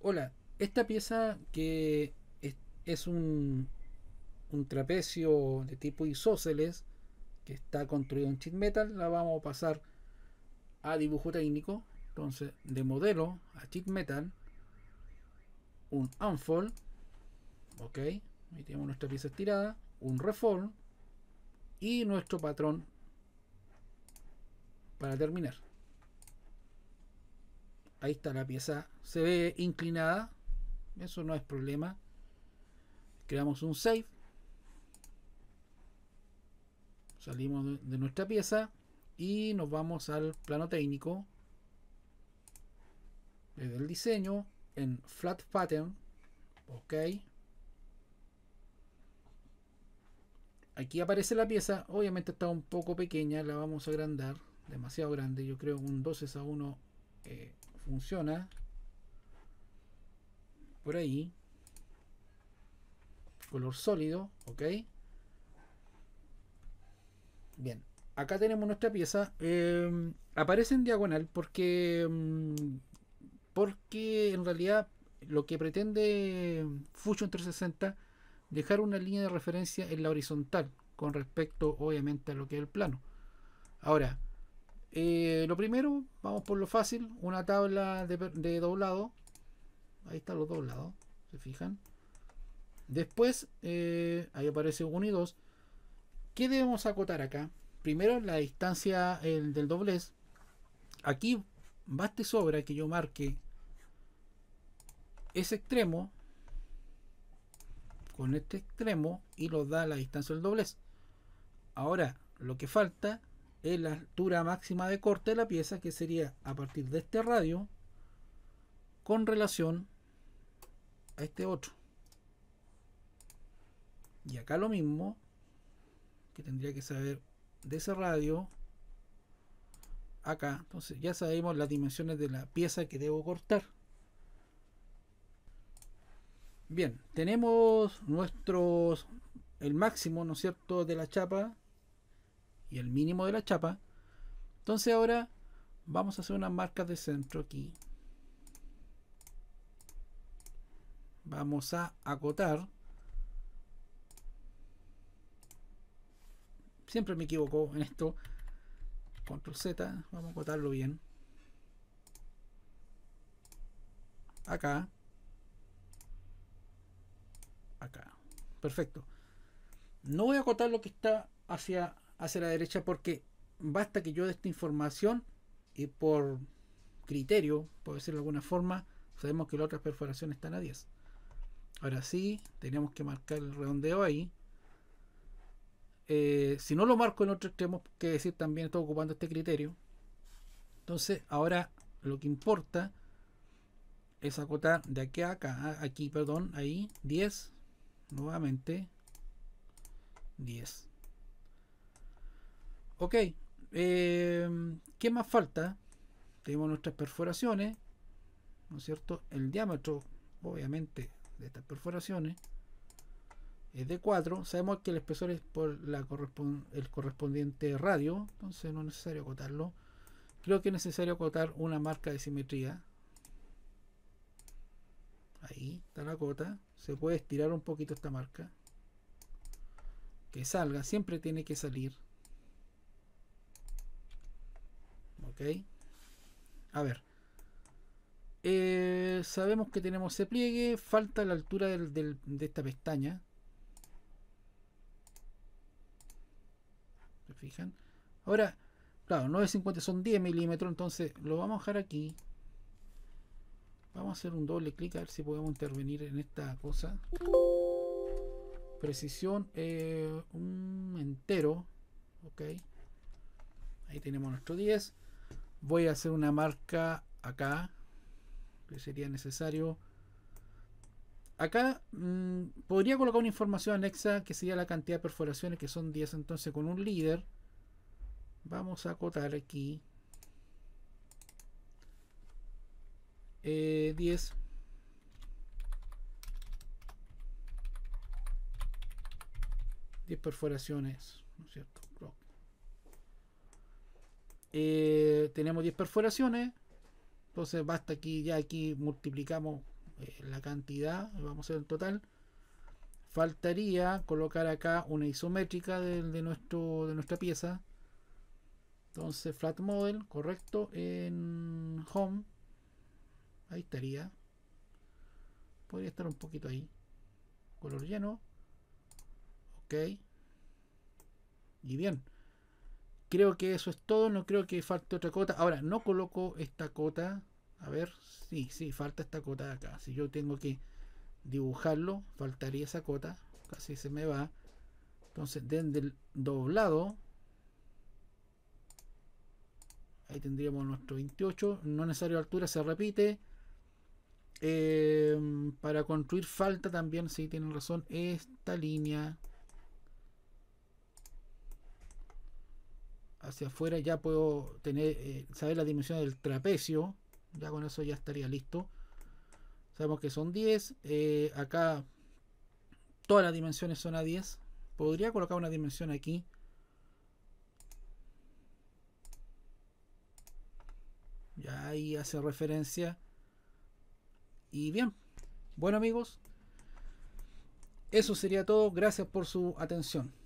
Hola, esta pieza que es, un, un, trapecio de tipo isósceles que está construido en sheet metal, la vamos a pasar a dibujo técnico. Entonces, de modelo a sheet metal, un unfold, ok, ahí tenemos nuestra pieza estirada, un reform y nuestro patrón para terminar. Ahí está la pieza. Se ve inclinada. Eso no es problema. Creamos un save. Salimos de nuestra pieza y nos vamos al plano técnico. Desde el diseño en flat pattern. Ok. Aquí aparece la pieza. Obviamente está un poco pequeña. La vamos a agrandar. Demasiado grande. Yo creo un 12 a 1 funciona por ahí color sólido ok bien acá tenemos nuestra pieza em, aparece en diagonal porque mm, porque en realidad lo que pretende Fusion 360 dejar una línea de referencia en la horizontal con respecto obviamente a lo que es el plano ahora eh, lo primero, vamos por lo fácil, una tabla de, doblado. Ahí están los doblados, se fijan. Después, eh, ahí aparece 1 y 2. ¿Qué debemos acotar acá? Primero, la distancia del doblez. Aquí baste sobra que yo marque ese extremo con este extremo y lo da la distancia del doblez. Ahora, lo que falta es la altura máxima de corte de la pieza, que sería a partir de este radio con relación a este otro. Y acá lo mismo, que tendría que saber de ese radio acá. Entonces ya sabemos las dimensiones de la pieza que debo cortar. Bien, tenemos nuestros el máximo, ¿no es cierto?, de la chapa y el mínimo de la chapa. Entonces ahora vamos a hacer unas marcas de centro aquí. Vamos a acotar. Siempre me equivoco en esto. Control Z, vamos a acotarlo bien. Acá. Acá. Perfecto. No voy a acotar lo que está hacia hacia la derecha porque basta que yo dé esta información y por criterio, por decirlo de alguna forma, sabemos que las otras perforaciones están a 10. Ahora sí, tenemos que marcar el redondeo ahí. Eh, si no lo marco en otro extremo, que decir también estoy ocupando este criterio. Entonces, ahora lo que importa es acotar de aquí a acá, aquí, perdón, ahí, 10, nuevamente, 10. Ok, em, ¿qué más falta? Tenemos nuestras perforaciones, ¿no es cierto? El diámetro, obviamente, de estas perforaciones es de 4. Sabemos que el espesor es por el correspondiente radio, entonces no es necesario acotarlo. Creo que es necesario acotar una marca de simetría. Ahí está la cota. Se puede estirar un poquito esta marca. Que salga, siempre tiene que salir. A ver. Eh, sabemos que tenemos ese pliegue, falta la altura de esta pestaña. ¿Se fijan? Ahora, claro, 9.50 son 10 milímetros, entonces lo vamos a dejar aquí. Vamos a hacer un doble clic a ver si podemos intervenir en esta cosa. Precisión, eh, un entero. Ok. Ahí tenemos nuestro 10 voy a hacer una marca acá que sería necesario acá mm, podría colocar una información anexa que sería la cantidad de perforaciones que son 10 entonces con un líder vamos a acotar aquí 10 eh, 10 perforaciones ¿no es cierto? Eh, eh, tenemos 10 perforaciones. Entonces basta aquí, ya aquí multiplicamos eh, la cantidad. Vamos a hacer el total. Faltaría colocar acá una isométrica de, nuestro, de nuestra pieza. Entonces flat model, correcto, en home. Ahí estaría. Podría estar un poquito ahí. Color lleno. Ok. Y bien creo que eso es todo, no creo que falte otra cota. Ahora, no coloco esta cota. A ver, sí, sí, falta esta cota de acá. Si yo tengo que dibujarlo, faltaría esa cota. así se me va. Entonces, desde el doblado. Ahí tendríamos nuestro 28. No necesario altura, se repite. Eh, para construir falta también, si sí, tienen razón, esta línea. hacia afuera ya puedo tener eh, saber la dimensión del trapecio ya con eso ya estaría listo sabemos que son 10 eh, acá todas las dimensiones son a 10 podría colocar una dimensión aquí ya ahí hace referencia y bien bueno amigos eso sería todo gracias por su atención